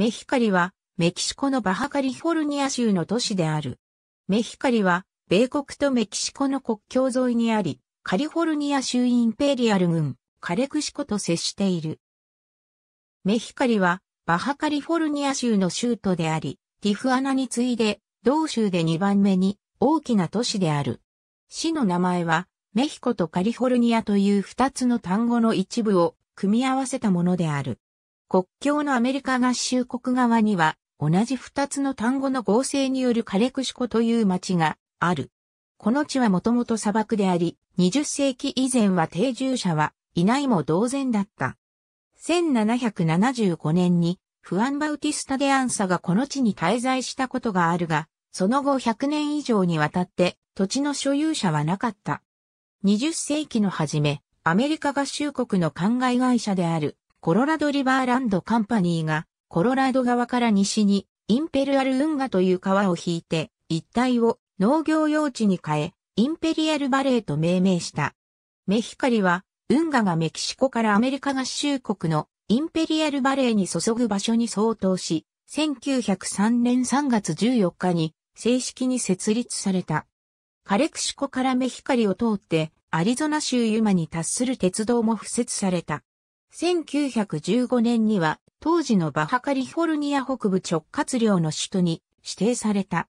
メヒカリは、メキシコのバハカリフォルニア州の都市である。メヒカリは、米国とメキシコの国境沿いにあり、カリフォルニア州インペリアル軍、カレクシコと接している。メヒカリは、バハカリフォルニア州の州都であり、ティフアナに次いで、同州で2番目に大きな都市である。市の名前は、メヒコとカリフォルニアという2つの単語の一部を組み合わせたものである。国境のアメリカ合衆国側には、同じ二つの単語の合成によるカレクシコという町がある。この地はもともと砂漠であり、20世紀以前は定住者はいないも同然だった。1775年にフアン・バウティスタ・デ・アンサがこの地に滞在したことがあるが、その後100年以上にわたって土地の所有者はなかった。20世紀の初め、アメリカ合衆国の灌漑会社であるコロラドリバーランドカンパニーが、コロラド側から西に、インペリアル運河という川を引いて、一帯を農業用地に変え、インペリアルバレーと命名した。メヒカリは、運河がメキシコからアメリカ合衆国のインペリアルバレーに注ぐ場所に相当し、1903年3月14日に正式に設立された。カレクシコからメヒカリを通って、アリゾナ州ユマに達する鉄道も付設された。1915年には当時のバハカリフォルニア北部直轄領の首都に指定された。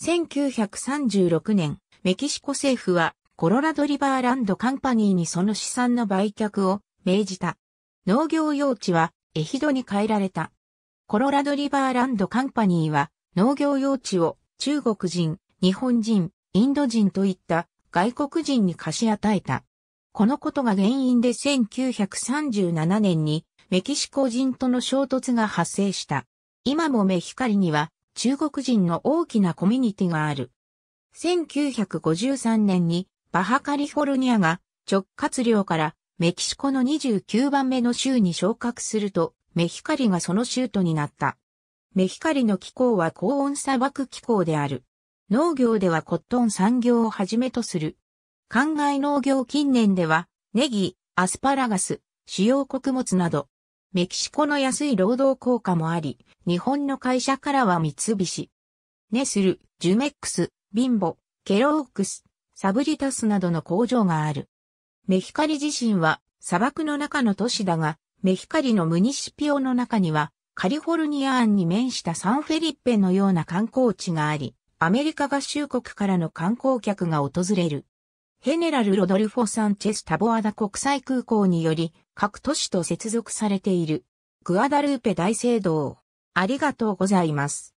1936年、メキシコ政府はコロラドリバーランドカンパニーにその資産の売却を命じた。農業用地はエヒドに変えられた。コロラドリバーランドカンパニーは農業用地を中国人、日本人、インド人といった外国人に貸し与えた。このことが原因で1937年にメキシコ人との衝突が発生した。今もメヒカリには中国人の大きなコミュニティがある。1953年にバハカリフォルニアが直轄領からメキシコの29番目の州に昇格するとメヒカリがその州都になった。メヒカリの気候は高温砂漠気候である。農業ではコットン産業をはじめとする灌漑農業近年では、ネギ、アスパラガス、主要穀物など、メキシコの安い労働効果もあり、日本の会社からは三菱、ネスル、ジュメックス、ビンボ、ケロークス、サブリタスなどの工場がある。メヒカリ自身は砂漠の中の都市だが、メヒカリのムニシピオの中には、カリフォルニア案に面したサンフェリッペのような観光地があり、アメリカ合衆国からの観光客が訪れる。ヘネラル・ロドルフォ・サンチェス・タボアダ国際空港により、各都市と接続されている。グアダルーペ大聖堂。ありがとうございます。